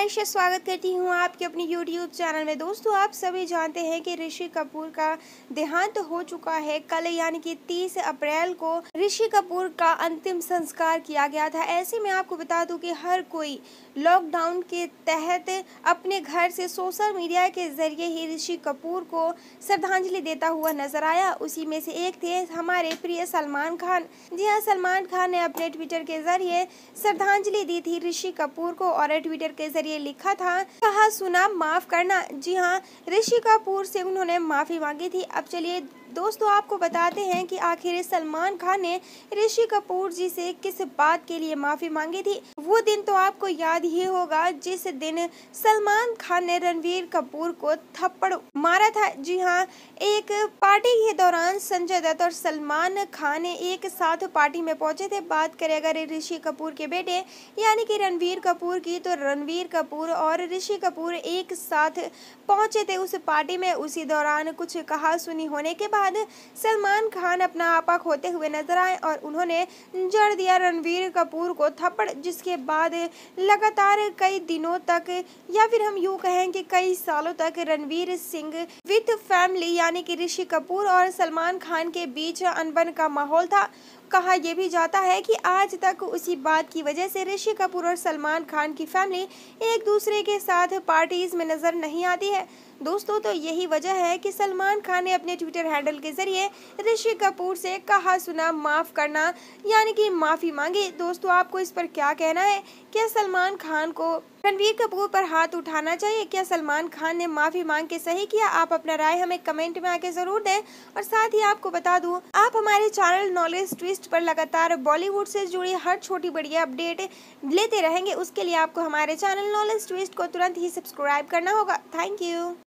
आयशा स्वागत करती हूँ आपके अपने YouTube चैनल में दोस्तों आप सभी जानते हैं कि ऋषि कपूर का देहांत तो हो चुका है कल यानी कि 30 अप्रैल को ऋषि कपूर का अंतिम संस्कार किया गया था ऐसे में आपको बता दूं कि हर कोई लॉकडाउन के तहत अपने घर से सोशल मीडिया के जरिए ही ऋषि कपूर को श्रद्धांजलि देता हुआ नजर आया उसी में से एक थे हमारे प्रिय सलमान खान जी हाँ सलमान खान ने अपने ट्विटर के जरिए श्रद्धांजलि दी थी ऋषि कपूर को और ट्विटर के जरिए लिए लिखा था कहा सुना माफ करना जी हाँ ऋषि कपूर से उन्होंने माफी मांगी थी अब चलिए दोस्तों आपको बताते हैं कि आखिर सलमान खान ने ऋषि कपूर जी से किस बात के लिए माफ़ी मांगी थी वो दिन तो आपको याद ही होगा जिस दिन सलमान खान ने रणवीर कपूर को थप्पड़ मारा था जी हाँ एक पार्टी के दौरान संजय दत्त और सलमान खान एक साथ पार्टी में पहुंचे थे बात करें अगर ऋषि कपूर के बेटे यानी कि रणवीर कपूर की तो रणवीर कपूर और ऋषि कपूर एक साथ पहुंचे थे उस पार्टी में उसी दौरान कुछ कहा सुनी होने के बाद बाद सलमान खान अपना आपा खोते हुए नजर आए और उन्होंने जड़ दिया रणवीर कपूर को थप्पड़ जिसके बाद लगातार कई दिनों तक या फिर हम यूँ कहें कि कई सालों तक रणवीर सिंह विथ फैमिली यानी कि ऋषि कपूर और सलमान खान के बीच अनबन का माहौल था कहा यह भी जाता है कि आज तक उसी बात की वजह से ऋषि कपूर और सलमान खान की फैमिली एक दूसरे के साथ पार्टीज में नजर नहीं आती है दोस्तों तो यही वजह है कि सलमान खान ने अपने ट्विटर हैंडल के जरिए ऋषि कपूर से कहा सुना माफ़ करना यानी कि माफ़ी मांगी दोस्तों आपको इस पर क्या कहना है क्या सलमान खान को रणवीर कपूर पर हाथ उठाना चाहिए क्या सलमान खान ने माफी मांग के सही किया आप अपना राय हमें कमेंट में आके जरूर दें और साथ ही आपको बता दूं आप हमारे चैनल नॉलेज ट्विस्ट पर लगातार बॉलीवुड से जुड़ी हर छोटी बड़ी अपडेट लेते रहेंगे उसके लिए आपको हमारे चैनल नॉलेज ट्विस्ट को तुरंत ही सब्सक्राइब करना होगा थैंक यू